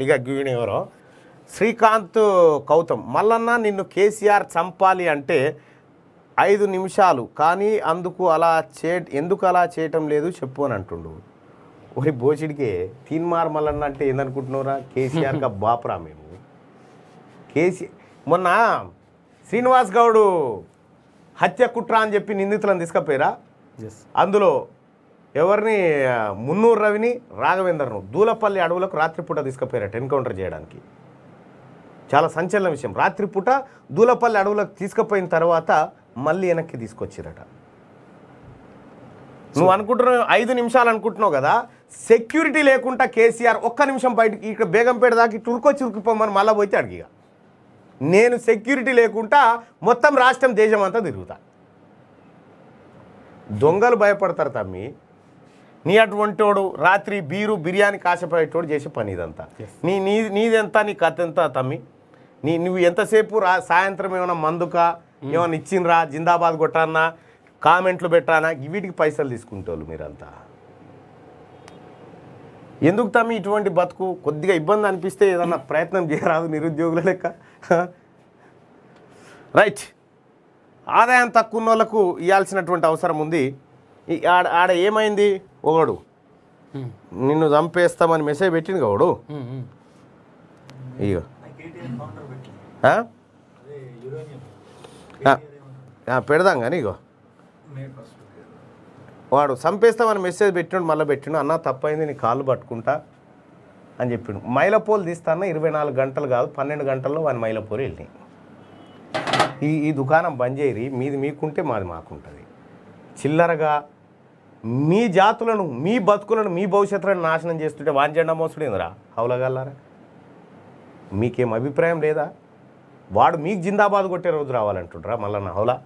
లిగగ్గిని ఎవరో శ్రీకాంత్ కౌతమ్ మల్లన్న నిన్ను కేసీఆర్ చంపాలి అంటే ఐదు నిమిషాలు కానీ అందుకు అలా చే ఎందుకు అలా చేయటం లేదు చెప్పు అని అంటుండు ఒరి భోజుడికి తీన్మార్ మల్లన్న అంటే ఏందనుకుంటున్నారా కేసీఆర్ గా బాపురా మేము కేసీ మొన్న శ్రీనివాస్ గౌడు హత్య కుట్ర అని చెప్పి నిందితులను తీసుకపోయారా అందులో ఎవరిని మున్నూరు రవిని రాఘవేందర్ను దూలపల్లి అడవులకు రాత్రిపూట తీసుకుపోయారట ఎన్కౌంటర్ చేయడానికి చాలా సంచలన విషయం రాత్రిపూట దూలపల్లి అడవులకు తీసుకుపోయిన తర్వాత మళ్ళీ వెనక్కి తీసుకొచ్చిరట నువ్వు అనుకుంటున్నావు ఐదు నిమిషాలు అనుకుంటున్నావు కదా సెక్యూరిటీ లేకుండా కేసీఆర్ ఒక్క నిమిషం బయటకి ఇక్కడ బేగంపేట దాకా ఇటురుకో చురుకుపోమని మళ్ళీ పోతే అడిగి నేను సెక్యూరిటీ లేకుండా మొత్తం రాష్ట్రం దేశం అంతా తిరుగుతా దొంగలు భయపడతారు తమ్మి నీ అటువంటి వాడు రాత్రి బీరు బిర్యానీ కాసపడేటోడు చేసే పని ఇదంతా నీ నీ నీదెంత నీ కథ ఎంత తమ్మి నీ నువ్వు ఎంతసేపు రా సాయంత్రం ఏమైనా మందుక hmm. ఏమైనా ఇచ్చిండ్రా జిందాబాద్ కొట్టానా కామెంట్లు పెట్టానా వీటికి పైసలు తీసుకుంటారు మీరంతా ఎందుకు తమ్మి ఇటువంటి బతుకు కొద్దిగా ఇబ్బంది అనిపిస్తే ఏదన్నా ప్రయత్నం చేయరాదు నిరుద్యోగుల లెక్క రైట్ ఆదాయం తక్కువ వాళ్ళకు ఇవ్వాల్సినటువంటి అవసరం ఉంది ఆడ ఆడ ఏమైంది ఒకడు నిన్ను చంపేస్తామని మెసేజ్ పెట్టింది కావడు ఇగో పెడదాం కానీ ఇగో వాడు చంపేస్తామని మెసేజ్ పెట్టినాడు మళ్ళీ పెట్టిండు అన్న తప్పైంది నీ కాళ్ళు పట్టుకుంటా అని చెప్పిండు మైలపోలు తీస్తాన్న ఇరవై నాలుగు గంటలు కాదు పన్నెండు గంటల్లో వాని మైలపోలు వెళ్ళినాయి ఈ ఈ దుకాణం బంద్ చేయరి మీది మీకుంటే మాది మాకుంటుంది చిల్లరగా మీ జాతులను మీ బతుకులను మీ భవిష్యత్తులను నాశనం చేస్తుంటే వాని జెండా మోసుడేందిరా హౌలగల్లారా మీకేం అభిప్రాయం లేదా వాడు మీకు జిందాబాద్ కొట్టే రోజు రావాలంటుండ్రా మళ్ళా నా హౌలా